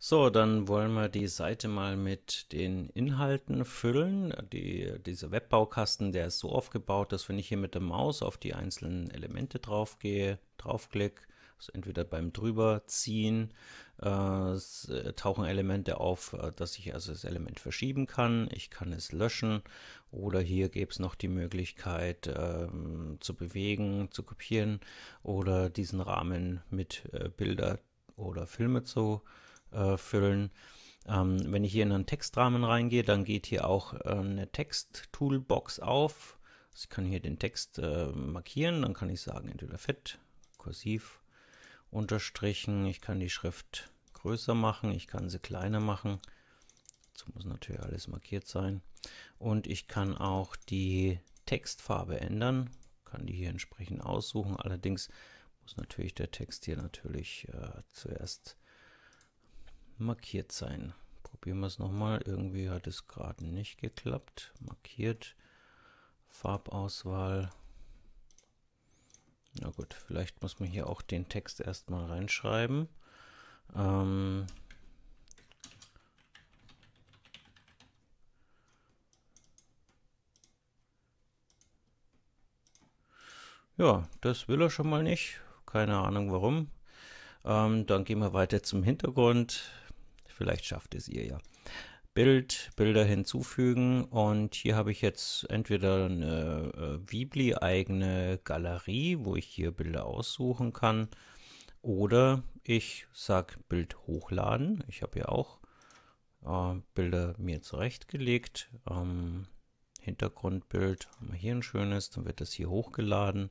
So, dann wollen wir die Seite mal mit den Inhalten füllen. Die, dieser Webbaukasten, der ist so aufgebaut, dass wenn ich hier mit der Maus auf die einzelnen Elemente draufgehe, draufklicke, also entweder beim drüberziehen äh, äh tauchen Elemente auf, äh, dass ich also das Element verschieben kann. Ich kann es löschen oder hier gäbe es noch die Möglichkeit ähm, zu bewegen, zu kopieren oder diesen Rahmen mit äh, Bilder oder Filme zu äh, füllen. Ähm, wenn ich hier in einen Textrahmen reingehe, dann geht hier auch äh, eine Text-Toolbox auf. Also ich kann hier den Text äh, markieren, dann kann ich sagen, entweder fett, kursiv, unterstrichen. Ich kann die Schrift größer machen, ich kann sie kleiner machen. Dazu muss natürlich alles markiert sein. Und ich kann auch die Textfarbe ändern, kann die hier entsprechend aussuchen. Allerdings muss natürlich der Text hier natürlich äh, zuerst markiert sein. Probieren wir es nochmal. Irgendwie hat es gerade nicht geklappt. Markiert. Farbauswahl. Na gut, vielleicht muss man hier auch den Text erstmal reinschreiben. Ähm ja, das will er schon mal nicht. Keine Ahnung warum. Ähm, dann gehen wir weiter zum Hintergrund. Vielleicht schafft es ihr ja. Bild, Bilder hinzufügen und hier habe ich jetzt entweder eine äh, Vibli eigene Galerie, wo ich hier Bilder aussuchen kann oder ich sage Bild hochladen. Ich habe ja auch äh, Bilder mir zurechtgelegt. Ähm, Hintergrundbild haben wir hier ein schönes, dann wird das hier hochgeladen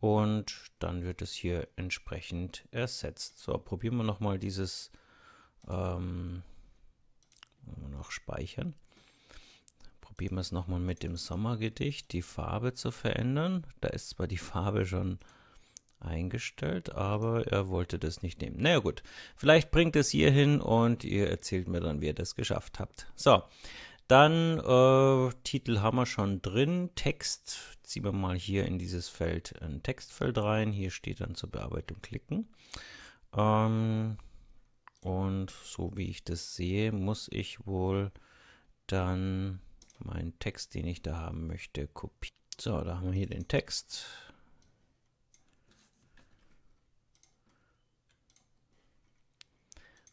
und dann wird es hier entsprechend ersetzt. So, probieren wir nochmal dieses ähm, noch speichern. Probieren wir es nochmal mit dem Sommergedicht, die Farbe zu verändern. Da ist zwar die Farbe schon eingestellt, aber er wollte das nicht nehmen. Na naja, gut, vielleicht bringt es hier hin und ihr erzählt mir dann, wie ihr das geschafft habt. So, dann äh, Titel haben wir schon drin. Text ziehen wir mal hier in dieses Feld ein Textfeld rein. Hier steht dann zur Bearbeitung klicken. Ähm, und so wie ich das sehe, muss ich wohl dann meinen Text, den ich da haben möchte, kopieren. So, da haben wir hier den Text.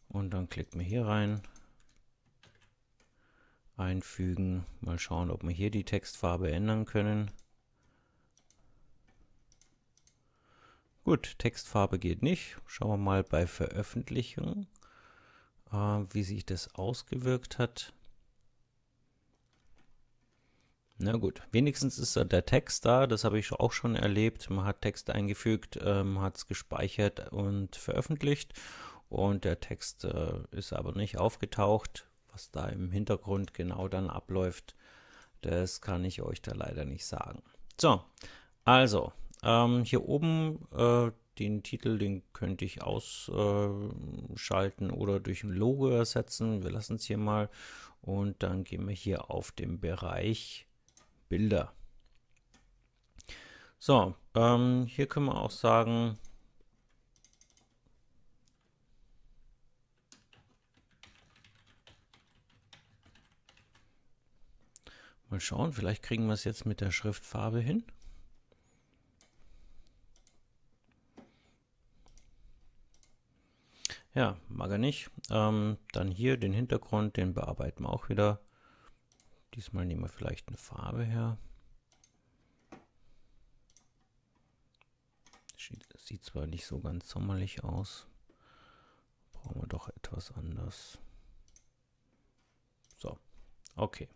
Und dann klickt man hier rein. Einfügen. Mal schauen, ob wir hier die Textfarbe ändern können. Gut, Textfarbe geht nicht. Schauen wir mal bei Veröffentlichung, äh, wie sich das ausgewirkt hat. Na gut, wenigstens ist der Text da, das habe ich auch schon erlebt. Man hat Text eingefügt, ähm, hat es gespeichert und veröffentlicht und der Text äh, ist aber nicht aufgetaucht. Was da im Hintergrund genau dann abläuft, das kann ich euch da leider nicht sagen. So, also ähm, hier oben äh, den Titel, den könnte ich ausschalten oder durch ein Logo ersetzen. Wir lassen es hier mal und dann gehen wir hier auf den Bereich Bilder. So, ähm, hier können wir auch sagen, mal schauen, vielleicht kriegen wir es jetzt mit der Schriftfarbe hin. Ja, mag er nicht. Ähm, dann hier den Hintergrund, den bearbeiten wir auch wieder. Diesmal nehmen wir vielleicht eine Farbe her. Sieht zwar nicht so ganz sommerlich aus, brauchen wir doch etwas anders. So, okay.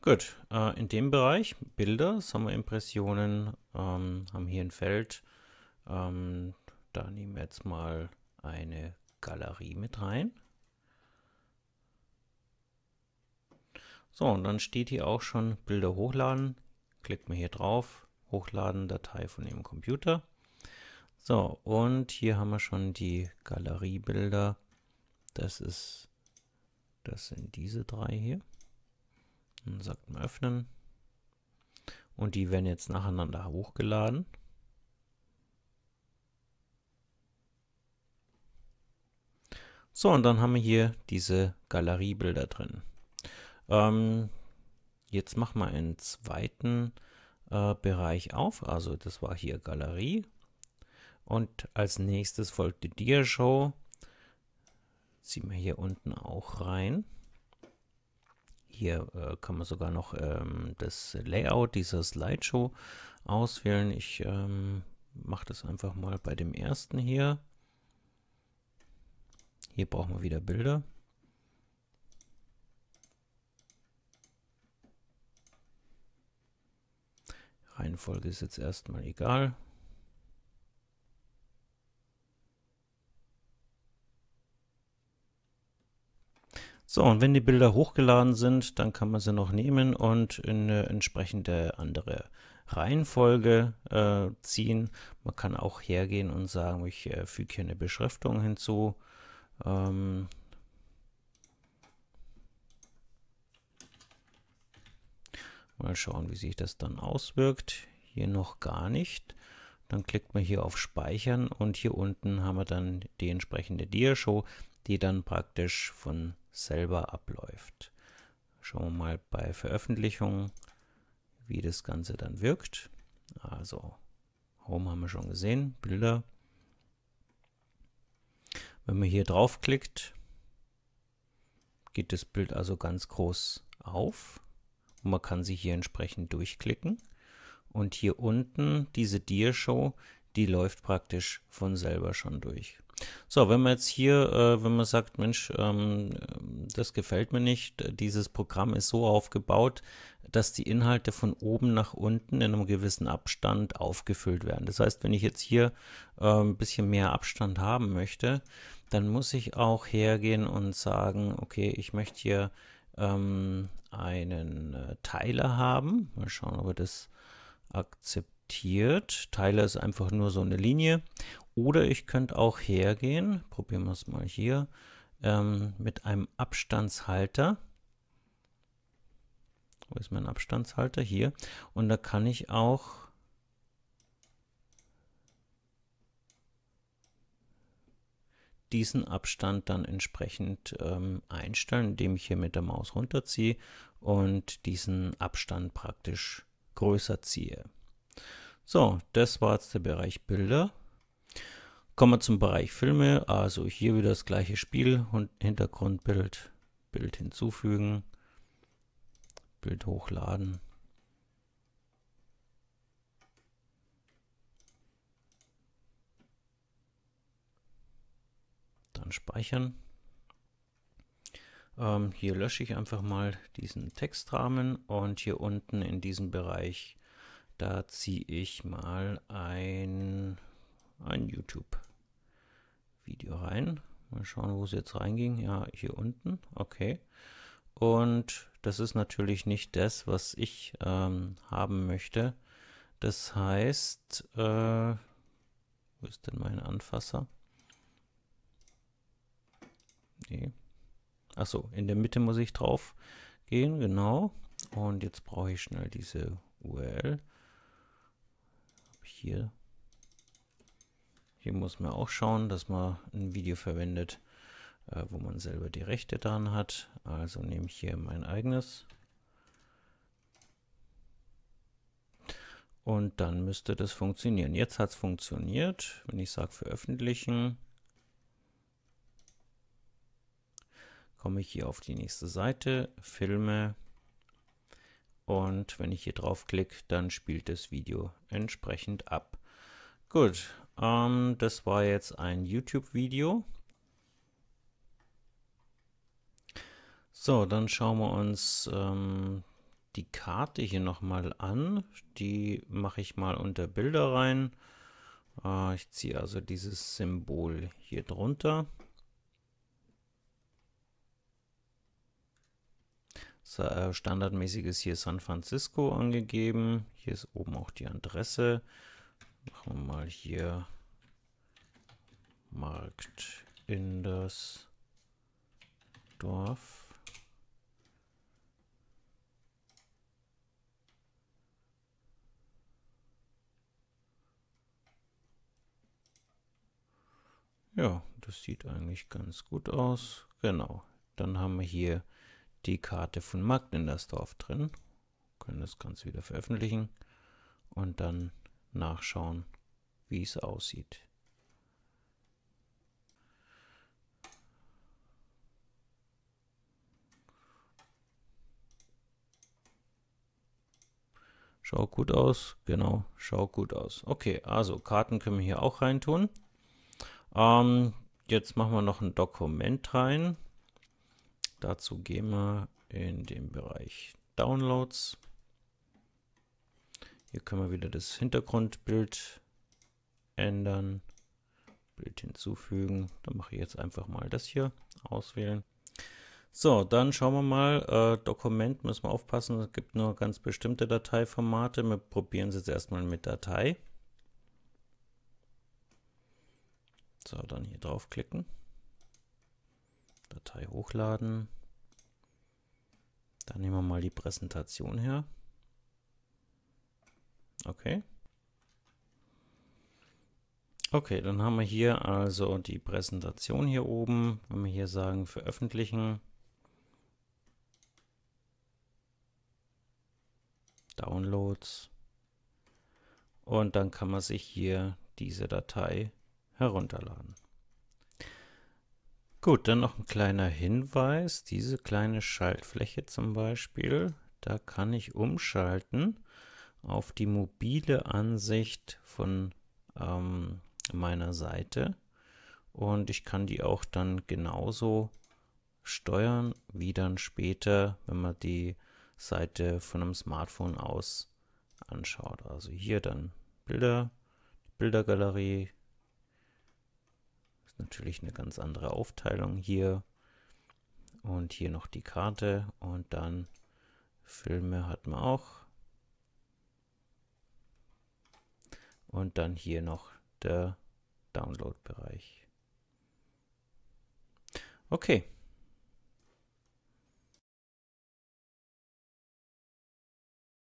Gut, äh, in dem Bereich Bilder, Sommerimpressionen, ähm, haben hier ein Feld. Ähm, da nehmen wir jetzt mal eine Galerie mit rein. So, und dann steht hier auch schon Bilder hochladen. Klickt man hier drauf, hochladen Datei von Ihrem Computer. So, und hier haben wir schon die Galeriebilder. Das ist, das sind diese drei hier. Dann sagt man öffnen. Und die werden jetzt nacheinander hochgeladen. So, und dann haben wir hier diese Galeriebilder drin. Ähm, jetzt machen wir einen zweiten äh, Bereich auf. Also das war hier Galerie. Und als nächstes folgt die Dear Show. Ziehen wir hier unten auch rein. Hier äh, kann man sogar noch ähm, das Layout dieser Slideshow auswählen. Ich ähm, mache das einfach mal bei dem ersten hier. Hier brauchen wir wieder Bilder. Reihenfolge ist jetzt erstmal egal. So, und wenn die Bilder hochgeladen sind, dann kann man sie noch nehmen und in eine entsprechende andere Reihenfolge äh, ziehen. Man kann auch hergehen und sagen, ich äh, füge hier eine Beschriftung hinzu. Ähm, mal schauen, wie sich das dann auswirkt. Hier noch gar nicht. Dann klickt man hier auf Speichern und hier unten haben wir dann die entsprechende Diashow, die dann praktisch von selber abläuft. Schauen wir mal bei Veröffentlichung, wie das Ganze dann wirkt. Also Home haben wir schon gesehen, Bilder. Wenn man hier draufklickt, geht das Bild also ganz groß auf. Und man kann sie hier entsprechend durchklicken. Und hier unten diese Dear Show, die läuft praktisch von selber schon durch. So, wenn man jetzt hier, äh, wenn man sagt, Mensch, ähm, das gefällt mir nicht, dieses Programm ist so aufgebaut, dass die Inhalte von oben nach unten in einem gewissen Abstand aufgefüllt werden. Das heißt, wenn ich jetzt hier äh, ein bisschen mehr Abstand haben möchte, dann muss ich auch hergehen und sagen, okay, ich möchte hier ähm, einen äh, Teiler haben. Mal schauen, ob er das akzeptiert. Teiler ist einfach nur so eine Linie oder ich könnte auch hergehen, probieren wir es mal hier, ähm, mit einem Abstandshalter. Wo ist mein Abstandshalter? Hier. Und da kann ich auch diesen Abstand dann entsprechend ähm, einstellen, indem ich hier mit der Maus runterziehe und diesen Abstand praktisch größer ziehe. So, das war jetzt der Bereich Bilder. Kommen wir zum Bereich Filme. Also hier wieder das gleiche Spiel Hintergrundbild, Bild hinzufügen, Bild hochladen. Dann speichern. Ähm, hier lösche ich einfach mal diesen Textrahmen und hier unten in diesem Bereich, da ziehe ich mal ein ein YouTube-Video rein. Mal schauen, wo es jetzt reinging. Ja, hier unten. Okay. Und das ist natürlich nicht das, was ich ähm, haben möchte. Das heißt, äh, wo ist denn mein Anfasser? Nee. Achso, in der Mitte muss ich drauf gehen, genau. Und jetzt brauche ich schnell diese URL. Hier hier muss man auch schauen, dass man ein Video verwendet, äh, wo man selber die Rechte dran hat. Also nehme ich hier mein eigenes. Und dann müsste das funktionieren. Jetzt hat es funktioniert. Wenn ich sage veröffentlichen, komme ich hier auf die nächste Seite, Filme. Und wenn ich hier draufklicke, dann spielt das Video entsprechend ab. Gut, ähm, das war jetzt ein YouTube-Video. So, dann schauen wir uns ähm, die Karte hier nochmal an. Die mache ich mal unter Bilder rein. Äh, ich ziehe also dieses Symbol hier drunter. Äh, standardmäßig ist hier San Francisco angegeben. Hier ist oben auch die Adresse. Machen wir mal hier Markt in das Dorf. Ja, das sieht eigentlich ganz gut aus. Genau, dann haben wir hier die Karte von Magnenersdorf drin. Können das Ganze wieder veröffentlichen. Und dann nachschauen, wie es aussieht. Schaut gut aus. Genau, schaut gut aus. Okay, also Karten können wir hier auch reintun. Ähm, jetzt machen wir noch ein Dokument rein. Dazu gehen wir in den Bereich Downloads. Hier können wir wieder das Hintergrundbild ändern, Bild hinzufügen. Dann mache ich jetzt einfach mal das hier auswählen. So, dann schauen wir mal. Äh, Dokument müssen wir aufpassen. Es gibt nur ganz bestimmte Dateiformate. Wir probieren es jetzt erstmal mit Datei. So, dann hier draufklicken. Datei hochladen. Dann nehmen wir mal die Präsentation her. Okay. Okay, dann haben wir hier also die Präsentation hier oben. Wenn wir hier sagen veröffentlichen, Downloads und dann kann man sich hier diese Datei herunterladen. Gut, dann noch ein kleiner Hinweis. Diese kleine Schaltfläche zum Beispiel, da kann ich umschalten auf die mobile Ansicht von ähm, meiner Seite und ich kann die auch dann genauso steuern, wie dann später, wenn man die Seite von einem Smartphone aus anschaut. Also hier dann Bilder, Bildergalerie, ist natürlich eine ganz andere Aufteilung hier und hier noch die Karte und dann Filme hat man auch und dann hier noch der Download-Bereich. Okay,